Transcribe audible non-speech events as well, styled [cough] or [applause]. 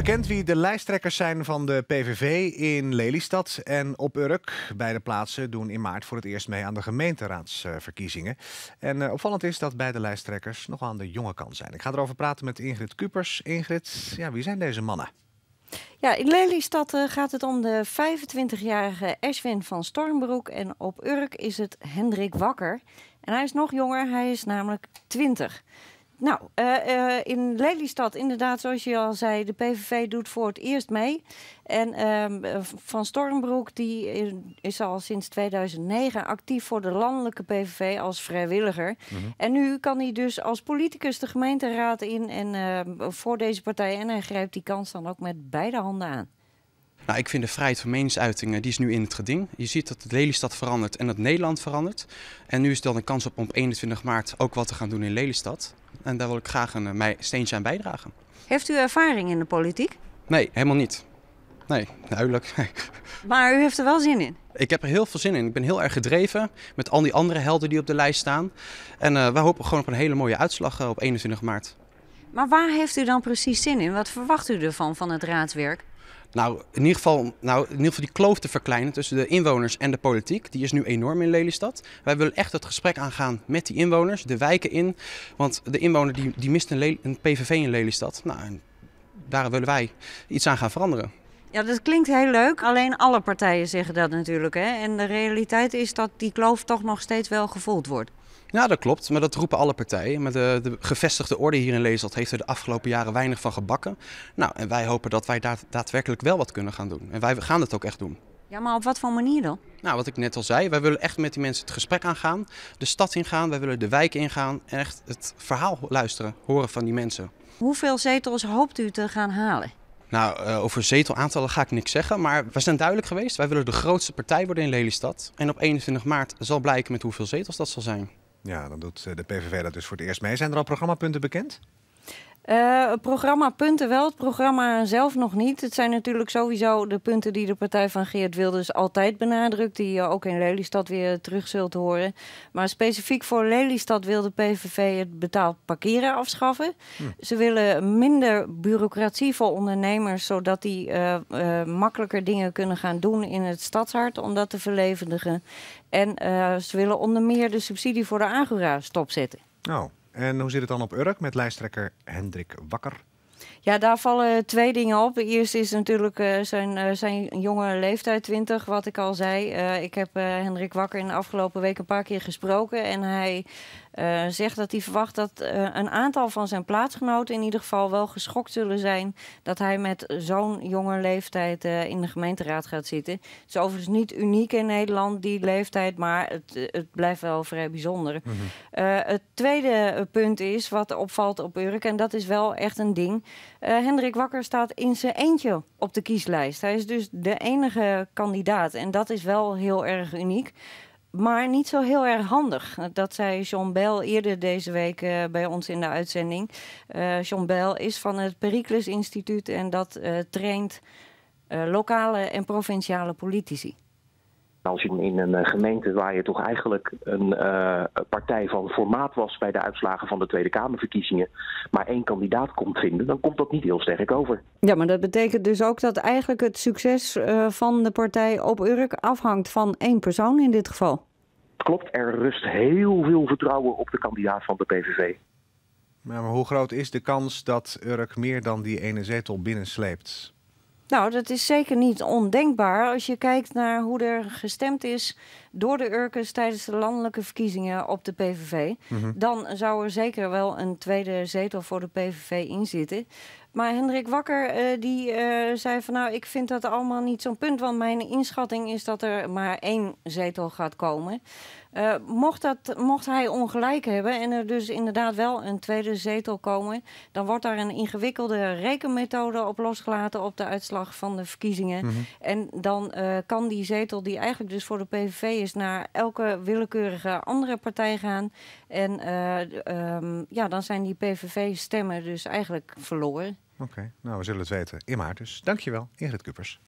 bekend wie de lijsttrekkers zijn van de PVV in Lelystad en op Urk. Beide plaatsen doen in maart voor het eerst mee aan de gemeenteraadsverkiezingen. En eh, opvallend is dat beide lijsttrekkers nog aan de jonge kant zijn. Ik ga erover praten met Ingrid Kupers. Ingrid, ja, wie zijn deze mannen? Ja, in Lelystad eh, gaat het om de 25-jarige Ashwin van Stormbroek. En op Urk is het Hendrik Wakker. En hij is nog jonger, hij is namelijk 20. Nou, eh, eh, in Lelystad inderdaad, zoals je al zei, de PVV doet voor het eerst mee. En ehm, eh, Van Stormbroek die is al sinds 2009 actief voor de landelijke PVV als vrijwilliger. Mhm. En nu kan hij dus als politicus de gemeenteraad in en ehm, voor deze partij. En hij grijpt die kans dan ook met beide handen aan. Nou, ik vind de vrijheid van meningsuitingen, die is nu in het geding. Je ziet dat de Lelystad verandert en dat Nederland verandert. En nu is dan een kans op om 21 maart ook wat te gaan doen in Lelystad. En daar wil ik graag een eh, mijn steentje aan bijdragen. Heeft u ervaring in de politiek? Nee, helemaal niet. Nee, duidelijk. [laughs] Maar u heeft er wel zin in? Ik heb er heel veel zin in. Ik ben heel erg gedreven met al die andere helden die op de lijst staan. En uh, hopen gewoon op een hele mooie uitslag eh, op 21 maart. Maar waar heeft u dan precies zin in? Wat verwacht u ervan, van het raadswerk? Nou, in ieder geval, nou, in ieder geval die kloof te verkleinen tussen de inwoners en de politiek. Die is nu enorm in Lelystad. Wij willen echt het gesprek aangaan met die inwoners, de wijken in. Want de inwoner die, die mist een, PVV in Lelystad. Nou, daar willen wij iets aan gaan veranderen. Ja, dat klinkt heel leuk. Alleen alle partijen zeggen dat natuurlijk. Hè? En de realiteit is dat die kloof toch nog steeds wel gevoeld wordt. Ja, nou, dat klopt. Maar dat roepen alle partijen. Maar de, gevestigde orde hier in Leesland heeft er de afgelopen jaren weinig van gebakken. Nou, en wij hopen dat wij daad, daadwerkelijk wel wat kunnen gaan doen. En wij gaan dat ook echt doen. Ja, maar op wat voor manier dan? Nou, wat ik net al zei, wij willen echt met die mensen het gesprek aangaan, de stad ingaan, wij willen de wijk ingaan en echt het verhaal luisteren, horen van die mensen. Hoeveel zetels hoopt u te gaan halen? Nou, eh, over zetelaantallen ga ik niks zeggen, maar we zijn duidelijk geweest. Wij willen de grootste partij worden in Lelystad. En op 21 maart zal blijken met hoeveel zetels dat zal zijn. Ja, dan doet eh, de PVV dat dus voor het eerst mee. Zijn er al programmapunten bekend? Uh, programma punten wel, het programma zelf nog niet. Het zijn natuurlijk sowieso de punten die de partij van Geert Wilders altijd benadrukt, die je ook in Lelystad weer terug zult horen. Maar specifiek voor Lelystad wil de PVV het betaald parkeren afschaffen. Hm. Ze willen minder bureaucratie voor ondernemers, zodat die eh, eh, makkelijker dingen kunnen gaan doen in het stadshart om dat te verlevendigen. En ze willen onder meer de subsidie voor de Agora stopzetten. Oh. En hoe zit het dan op Urk met lijsttrekker Hendrik Wakker? Ja, daar vallen twee dingen op. Eerst is natuurlijk eh, zijn, eh, zijn jonge leeftijd, 20, wat ik al zei. Eh, ik heb Hendrik Wakker in de afgelopen week een paar keer gesproken. En hij zegt dat hij verwacht dat een aantal van zijn plaatsgenoten in ieder geval wel geschokt zullen zijn. dat hij met zo'n jonge leeftijd in de gemeenteraad gaat zitten. Het is overigens niet uniek in Nederland, die leeftijd. maar het, het blijft wel vrij bijzonder. Mhm. het tweede punt is wat opvalt op Urk. en dat is wel echt een ding. Eh, Hendrik Wakker staat in zijn eentje op de kieslijst. Hij is dus de enige kandidaat. En dat is wel heel erg uniek maar niet zo heel erg handig. Dat zei John Bell eerder deze week eh, bij ons in de uitzending. Uh, eh, John Bell is van het Pericles Instituut en dat uh, traint lokale en provinciale politici. Nou, als je in een eh, gemeente waar je toch eigenlijk een eh, partij van formaat was bij de uitslagen van de Tweede Kamerverkiezingen, maar één kandidaat komt vinden, dan komt dat niet heel sterk over. Ja, maar dat betekent dus ook dat eigenlijk het succes eh, van de partij op Urk afhangt van één persoon in dit geval. Klopt, er rust heel veel vertrouwen op de kandidaat van de PVV. Maar, maar hoe groot is de kans dat Urk meer dan die ene zetel binnensleept? Nou, dat is zeker niet ondenkbaar als je kijkt naar hoe er gestemd is door de Urkens tijdens de landelijke verkiezingen op de PVV. Mhm. Dan zou er zeker wel een tweede zetel voor de PVV in zitten. Maar Hendrik Wakker eh, die, eh, zei van nou, ik vind dat allemaal niet zo'n punt. Want mijn inschatting is dat er maar één zetel gaat komen. Eh, mocht, dat, mocht hij ongelijk hebben en er dus inderdaad wel een tweede zetel komen, dan wordt daar een ingewikkelde rekenmethode op losgelaten op de uitslag van de verkiezingen. Mhm. En dan kan die zetel die eigenlijk dus voor de PVV is naar elke willekeurige andere partij gaan. En eh, ehm, ja, dan zijn die PVV-stemmen dus eigenlijk verloren. Oké, nou we zullen het weten in maart dus. Dankjewel, Ingrid Kuppers.